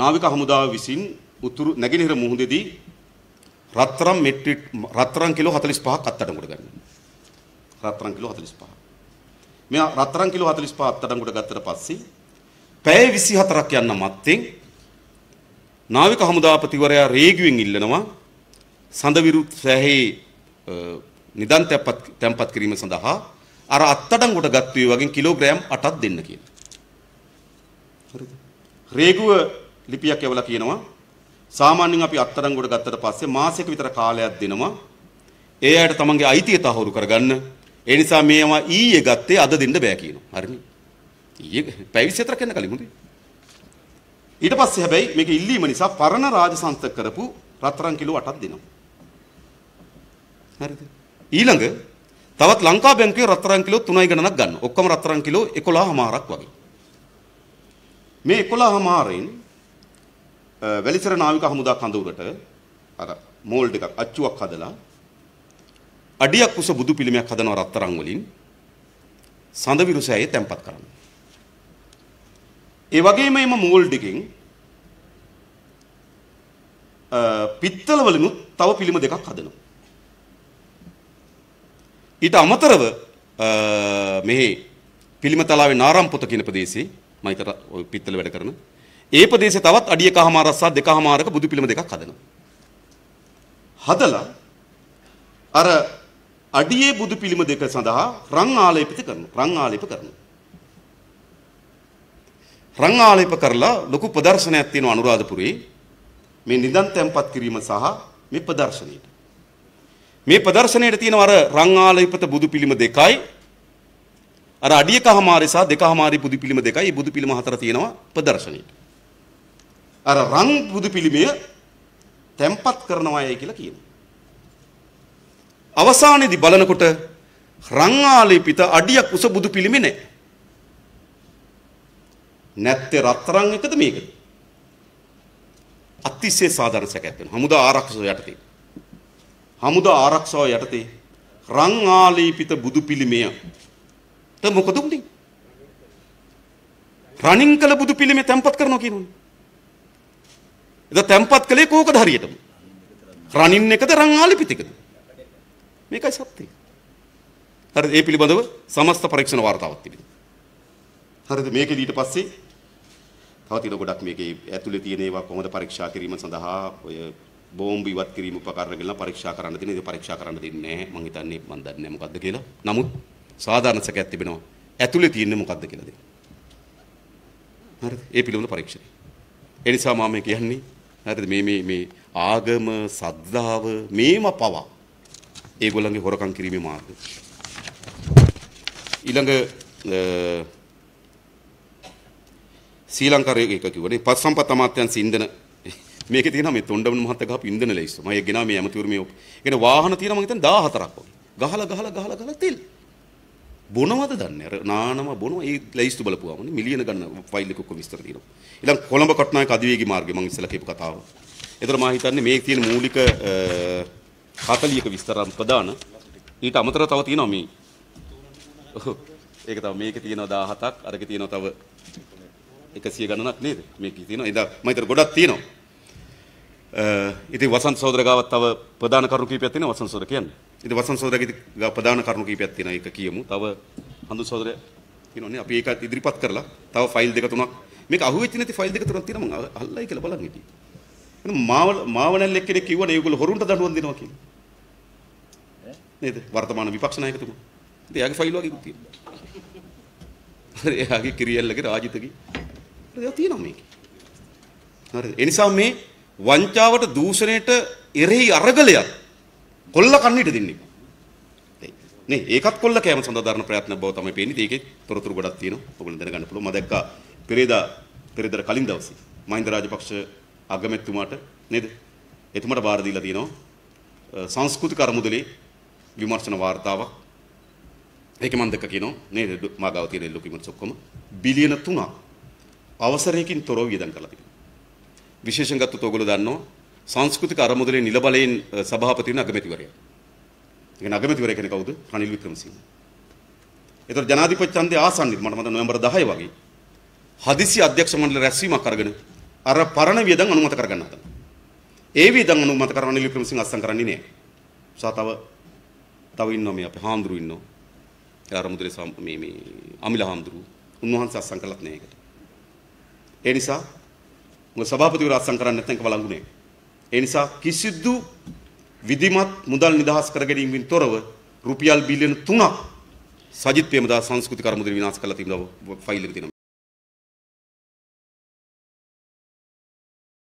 නාවික හමුදාව විසින් උතුරු නැගෙනහිර මුහුදේදී රත්තරන් මෙට්‍රික් රත්තරන් කිලෝ 45ක් අත්අඩංගුවට ගන්නවා. රත්තරන් කිලෝ 45. මේ රත්තරන් කිලෝ 45 අත්අඩංගුවට ගත්තට පස්සේ පැය 24ක් යන මත්තෙන් නාවික හමුදාපතිවරයා රේගුවෙන් ඉල්ලනවා සඳවිරු සෑහේ නිදන් තැන්පත් කිරීම සඳහා අර අත්අඩංගුවට ගත්තු වගේ කිලෝග්‍රෑම් 8ක් දෙන්න කියලා. හරිද? රේගුව ලිපියක් එවලා කියනවා සාමාන්‍යයෙන් අපි අත්තරංගුවට ගත්තට පස්සේ මාසයක විතර කාලයක් දෙනවා ඒ අයට තමන්ගේ අයිතිය තහවුරු කරගන්න ඒ නිසා මේවා ඊයේ ගත්තේ අද දෙන්න බෑ කියනවා හරිනේ ඊයේ පැවිසි අතර කන්න කලින් මුදේ ඊට පස්සේ හැබැයි මේක ඉල්ලීම නිසා පරණ රාජසන්තක කරපු රත්තරන් කිලෝ 8ක් දෙනවා හරිද ඊළඟ තවත් ලංකා බැංකුවේ රත්තරන් කිලෝ 3යි ගණනක් ගන්න ඔක්කොම රත්තරන් කිලෝ 11 මාරක් වගේ මේ 11 මාරෙන් වැලිසර නාවික හමුදා කඳවුරට අර මෝල් ටිකක් අච්චුවක් හදලා අඩියක් උස බුදු පිළිමයක් හදනවා රත්තරන් වලින් සඳ විරුසෑයේ තැම්පත් කරන්න. ඒ වගේම එම මෝල් ටිකෙන් පිත්තල වලිනුත් තව පිළිම දෙකක් හදනවා. ඊට අමතරව මෙහි පිළිම තලාවේ නාරම්පොත කියන ප්‍රදේශයේ මම පිත්තල වැඩ කරන ඒ ප්‍රදේශේ තවත් අඩියකමාරක් සහ දෙකමාරක බුදු පිළිම දෙකක් හදනවා. හදලා අර අඩියේ බුදු පිළිම දෙක සඳහා රන් ආලේපිත කරනවා. රන් ආලේප කරනවා. රන් ආලේප කරලා ලොකු ප්‍රදර්ශනයක් තියෙනවා අනුරාධපුරේ. මේ නිදන් තැන්පත් කිරීම සහ මේ ප්‍රදර්ශනයට. මේ ප්‍රදර්ශනයට තියෙනවා අර රන් ආලේපිත බුදු පිළිම දෙකයි අර අඩියකමාරේ සහ දෙකමාරේ බුදු පිළිම දෙකයි. මේ බුදු පිළිම හතර තියෙනවා ප්‍රදර්ශනයේ. අර රන් බුදු පිළිමය තැම්පත් කරනවායයි කියලා කියනවා. අවසානයේදී බලනකොට රන් ආලේපිත අඩියක් උස බුදු පිළිමේ නැහැ. නැත්තේ රත්තරන් එකද මේකද? අතිශය සාධාරණ සැකයක් වෙනවා. හමුදා ආරක්ෂාව යටතේ. හමුදා ආරක්ෂාව යටතේ රන් ආලේපිත බුදු පිළිමයට මොකද උනේ? රණින් කළ බුදු පිළිමේ තැම්පත් කරනවා කියනෝනේ. එද තැම්පත් කළේ කෝකද හරියටම? රණින් එකද රන් ආලිපිතිකද? මේකයි සත්‍යය. හරිද? ඒ පිළිබඳව සමස්ත පරීක්ෂණ වාර්තාවක් තිබෙනවා. හරිද? මේකේ ඊට පස්සේ තව තියෙන ගොඩක් මේකේ ඇතුලේ තියෙන ඒවා කොහොමද පරීක්ෂා කිරීම සඳහා ඔය බෝම්බ ඉවත් කිරීම උපකරණ ගෙනලා පරීක්ෂා කරන්න තියෙන. ඒක පරීක්ෂා කරන්න දෙන්නේ නැහැ. මම හිතන්නේ මම දන්නේ නැහැ මොකද්ද කියලා. නමුත් සාධාරණ සැකයක් තිබෙනවා. ඇතුලේ තියෙන්නේ මොකද්ද කියලාද? හරිද? ඒ පිළිබඳ පරීක්ෂණය. ඒ නිසා මම කියන්නේ හරිද මේ මේ මේ ආගම සද්ධාව මේම පවා ඒගොල්ලන්ගේ හොරකම් කිරීමේ මාර්ග ඊළඟ ශ්‍රී ලංකාවේ එක කිව්වනේ පස් සම්පත් අමාත්‍යංශ ඉන්ධන මේකේ තියෙනවා මේ තොණ්ඩමන මහත්තයා ගහපු ඉන්ධන ලැයිස්තු මම ඒක ගෙනා මේ ඇමතිවරු මේ ඒ කියන්නේ වාහන තියෙනවා මම හිතන්නේ 14ක් වගේ ගහලා ගහලා ගහලා ගහලා තෙල් බොනවද දන්නේ අර නානම බොනවා ඒ ලැයිස්තු බලපුවාම මිලියන ගන්න ෆයිල් එක ඔක්කොම විස්තර තියෙනවා ඊළඟ කොළඹ කට්නායක අධිවේගී මාර්ගය මම ඉස්සලා කියපු කතාව. ඒතර මම හිතන්නේ මේකේ තියෙන මූලික 40ක විස්තරම් ප්‍රදාන ඊට අමතරව තව තියෙනවා මේ ඒක තව මේකේ තියෙනවා 17ක් අරකේ තියෙනවා තව 100 ගණනක් නේද මේකේ තියෙනවා එදා මම හිතර ගොඩක් තියෙනවා Uh, ඉතින් වසන්ත සහෝදර ගාවත් තව ප්‍රධාන කරුණු කීපයක් තියෙනවා වසන්ත සහෝදර කියන්න. ඉතින් වසන්ත සහෝදරගේ ගා ප්‍රධාන කරුණු කීපයක් තියෙනවා ඒක කියමු. තව හඳු සහෝදර තියෙනවානේ අපි ඒක ඉදිරිපත් කරලා තව ෆයිල් දෙක තුනක් මේක අහුවෙච්ච නැති ෆයිල් දෙක තුනක් තියෙනවා මම අල්ලයි කියලා බලන් හිටියේ. එහෙනම් මාව මාවනල් එක්කෙනෙක් කිව්වනේ ඒගොල්ලෝ හොරුන්ට දඬුවම් දෙනවා කියලා. නේද? වර්තමාන විපක්ෂ නායකතුමා. ඉතින් එයාගේ ෆයිල් වගේ තියෙනවා. හරි එයාගේ කිරියල්ලගේ රාජිතගේ. ඒක තියෙනවා මේකේ. හරි. ඒ නිසා මේ වංචාවට දූෂණයට එරෙහි අරගලයක් කොල්ල කන්නට දෙන්න එපා. නේ ඒකත් කොල්ල කෑම සඳහා දරන ප්‍රයත්න බව තමයි පේන්නේ. ඒකේ තොරතුරු ගොඩක් තියෙනවා. ඔයගොල්ලෝ දැනගන්න පුළුවන්. මම දැක්කා පෙරේදා පෙරේදා කලින් දවසේ මහින්ද රාජපක්ෂ අගමැතිතුමාට නේද? එතුමාට බාර දීලා තියෙනවා සංස්කෘතික අරමුදලේ විමර්ශන වාර්තාවක් ඒක මම දෙක කියනවා නේද මාගාව තියෙන ලොකු විමර්ශක ඔක්කොම බිලියන 3ක් අවසරයකින් තොරව වියදම් කරලා තිබෙනවා විශේෂංගත්වත ඔයගොල්ලෝ දන්නවා සංස්කෘතික අරමුදලේ නිල බලයෙන් සභාපති වෙන අගමැතිවරයා. ඒ කියන්නේ අගමැතිවරයා කියන්නේ කවුද? රනිල් වික්‍රමසිංහ. ඒතර ජනාධිපති ඡන්දේ ආසන්නයේ මට මතක නොවැම්බර් 10 වගේ හදිසි අධ්‍යක්ෂ මණ්ඩල රැස්වීමක් අරගෙන අර පරණ වියදම් අනුමත කරගන්න හදන. ඒ වියදම් අනුමත කරන රනිල් වික්‍රමසිංහ අස්සම් කරන්නේ නෑ. සා තව තව ඉන්නවා මේ අපේ හාමුදුරු ඉන්නවා. ඒ අරමුදලේ මේ මේ අමිල හාමුදුරු. උන්වහන්සේ අස්සම් කළත් නෑ ඒකට. ඒ නිසා මොකද සභාපතිවරු අත්සන් කරන්නේ නැත්නම් ඒක වළංගුනේ. ඒ නිසා කිසිදු විධිමත් මුදල් නිදහස් කර ගැනීමෙන් තොරව රුපියල් බිලියන 3ක් සජිත් ප්‍රේමදාස සංස්කෘතික කර්මුදින විනාශ කරලා තියෙනවා ෆයිල් එක තියෙනවා.